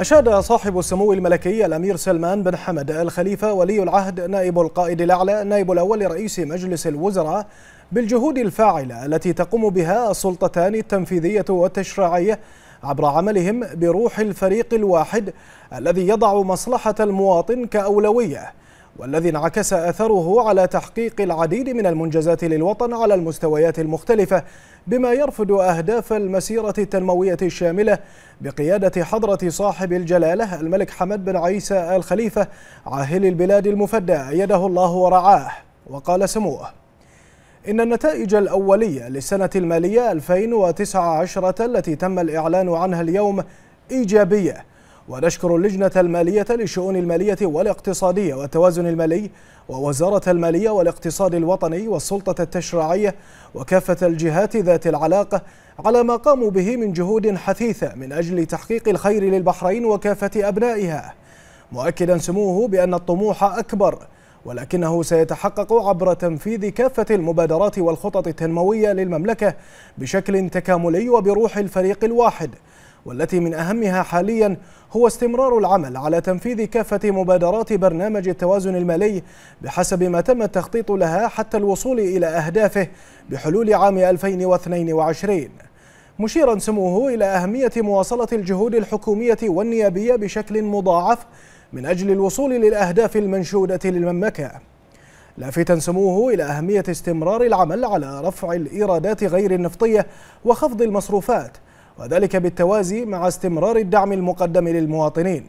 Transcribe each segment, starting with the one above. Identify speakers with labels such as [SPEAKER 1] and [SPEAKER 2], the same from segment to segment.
[SPEAKER 1] أشاد صاحب السمو الملكي الأمير سلمان بن حمد الخليفة ولي العهد نائب القائد الأعلى النائب الأول لرئيس مجلس الوزراء بالجهود الفاعلة التي تقوم بها السلطتان التنفيذية والتشريعية عبر عملهم بروح الفريق الواحد الذي يضع مصلحة المواطن كأولوية والذي انعكس أثره على تحقيق العديد من المنجزات للوطن على المستويات المختلفة بما يرفض أهداف المسيرة التنموية الشاملة بقيادة حضرة صاحب الجلالة الملك حمد بن عيسى الخليفة عاهل البلاد المفدى أيده الله ورعاه وقال سموه إن النتائج الأولية للسنة المالية 2019 التي تم الإعلان عنها اليوم إيجابية ونشكر اللجنة المالية للشؤون المالية والاقتصادية والتوازن المالي ووزارة المالية والاقتصاد الوطني والسلطة التشريعية وكافة الجهات ذات العلاقة على ما قاموا به من جهود حثيثة من أجل تحقيق الخير للبحرين وكافة أبنائها مؤكدا سموه بأن الطموح أكبر ولكنه سيتحقق عبر تنفيذ كافة المبادرات والخطط التنموية للمملكة بشكل تكاملي وبروح الفريق الواحد والتي من أهمها حاليا هو استمرار العمل على تنفيذ كافة مبادرات برنامج التوازن المالي بحسب ما تم التخطيط لها حتى الوصول إلى أهدافه بحلول عام 2022 مشيرا سموه إلى أهمية مواصلة الجهود الحكومية والنيابية بشكل مضاعف من أجل الوصول للأهداف المنشودة للمملكة لافتا سموه إلى أهمية استمرار العمل على رفع الإيرادات غير النفطية وخفض المصروفات وذلك بالتوازي مع استمرار الدعم المقدم للمواطنين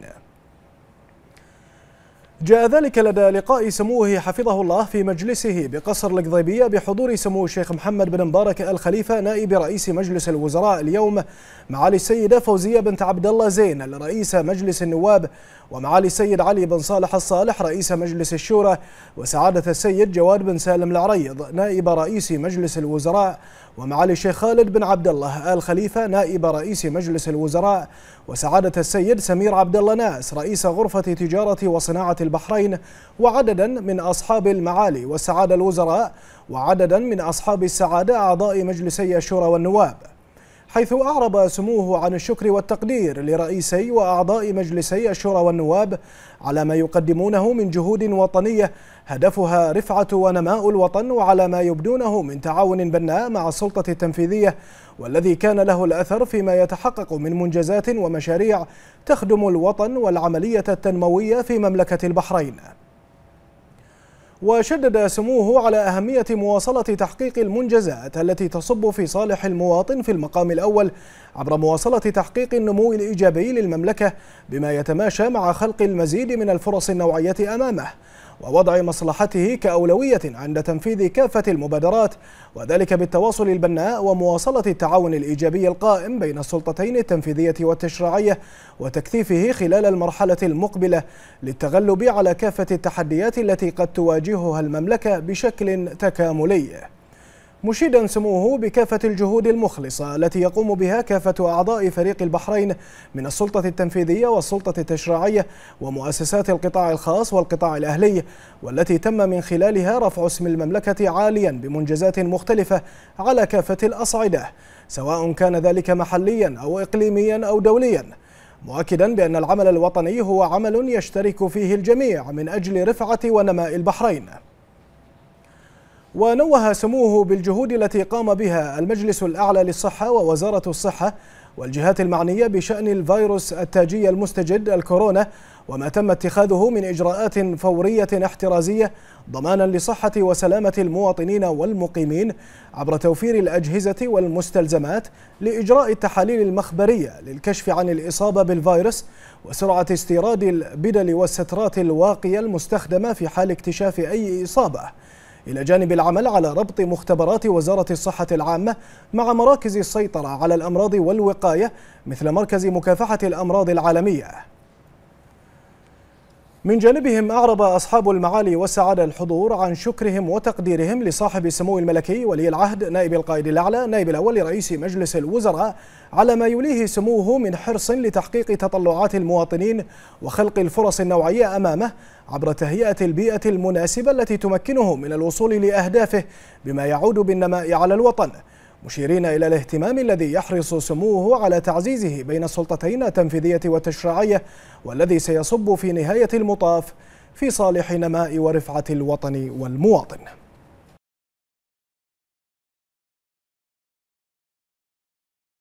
[SPEAKER 1] جاء ذلك لدى لقاء سموه حفظه الله في مجلسه بقصر القضيبية بحضور سمو الشيخ محمد بن مبارك الخليفة نائب رئيس مجلس الوزراء اليوم معالي السيدة فوزية بنت عبد الله زين رئيس مجلس النواب ومعالي السيد علي بن صالح الصالح رئيس مجلس الشورى وسعادة السيد جواد بن سالم العريض نائب رئيس مجلس الوزراء ومعالي الشيخ خالد بن عبد الله آل خليفة نائب رئيس مجلس الوزراء وسعادة السيد سمير عبد الله ناس رئيس غرفة تجارة وصناعة البحرين وعددا من أصحاب المعالي والسعادة الوزراء وعددا من أصحاب السعادة أعضاء مجلسي الشورى والنواب حيث أعرب سموه عن الشكر والتقدير لرئيسي وأعضاء مجلسي الشورى والنواب على ما يقدمونه من جهود وطنية هدفها رفعة ونماء الوطن وعلى ما يبدونه من تعاون بناء مع السلطة التنفيذية والذي كان له الأثر فيما يتحقق من منجزات ومشاريع تخدم الوطن والعملية التنموية في مملكة البحرين وشدد سموه على أهمية مواصلة تحقيق المنجزات التي تصب في صالح المواطن في المقام الأول عبر مواصلة تحقيق النمو الإيجابي للمملكة بما يتماشى مع خلق المزيد من الفرص النوعية أمامه ووضع مصلحته كأولوية عند تنفيذ كافة المبادرات وذلك بالتواصل البناء ومواصلة التعاون الإيجابي القائم بين السلطتين التنفيذية والتشريعية وتكثيفه خلال المرحلة المقبلة للتغلب على كافة التحديات التي قد تواجهها المملكة بشكل تكاملي مشيدا سموه بكافة الجهود المخلصة التي يقوم بها كافة أعضاء فريق البحرين من السلطة التنفيذية والسلطة التشريعية ومؤسسات القطاع الخاص والقطاع الأهلي والتي تم من خلالها رفع اسم المملكة عاليا بمنجزات مختلفة على كافة الأصعدة سواء كان ذلك محليا أو إقليميا أو دوليا مؤكدا بأن العمل الوطني هو عمل يشترك فيه الجميع من أجل رفعة ونماء البحرين ونوه سموه بالجهود التي قام بها المجلس الأعلى للصحة ووزارة الصحة والجهات المعنية بشأن الفيروس التاجي المستجد الكورونا وما تم اتخاذه من إجراءات فورية احترازية ضمانا لصحة وسلامة المواطنين والمقيمين عبر توفير الأجهزة والمستلزمات لإجراء التحاليل المخبرية للكشف عن الإصابة بالفيروس وسرعة استيراد البدل والسترات الواقية المستخدمة في حال اكتشاف أي إصابة إلى جانب العمل على ربط مختبرات وزارة الصحة العامة مع مراكز السيطرة على الأمراض والوقاية مثل مركز مكافحة الأمراض العالمية من جانبهم أعرب أصحاب المعالي والسعادة الحضور عن شكرهم وتقديرهم لصاحب السمو الملكي ولي العهد نائب القائد الأعلى نائب الأول لرئيس مجلس الوزراء على ما يوليه سموه من حرص لتحقيق تطلعات المواطنين وخلق الفرص النوعية أمامه عبر تهيئة البيئة المناسبة التي تمكنه من الوصول لأهدافه بما يعود بالنماء على الوطن مشيرين إلى الاهتمام الذي يحرص سموه على تعزيزه بين السلطتين التنفيذية والتشريعية والذي سيصب في نهاية المطاف في صالح نماء ورفعة الوطن والمواطن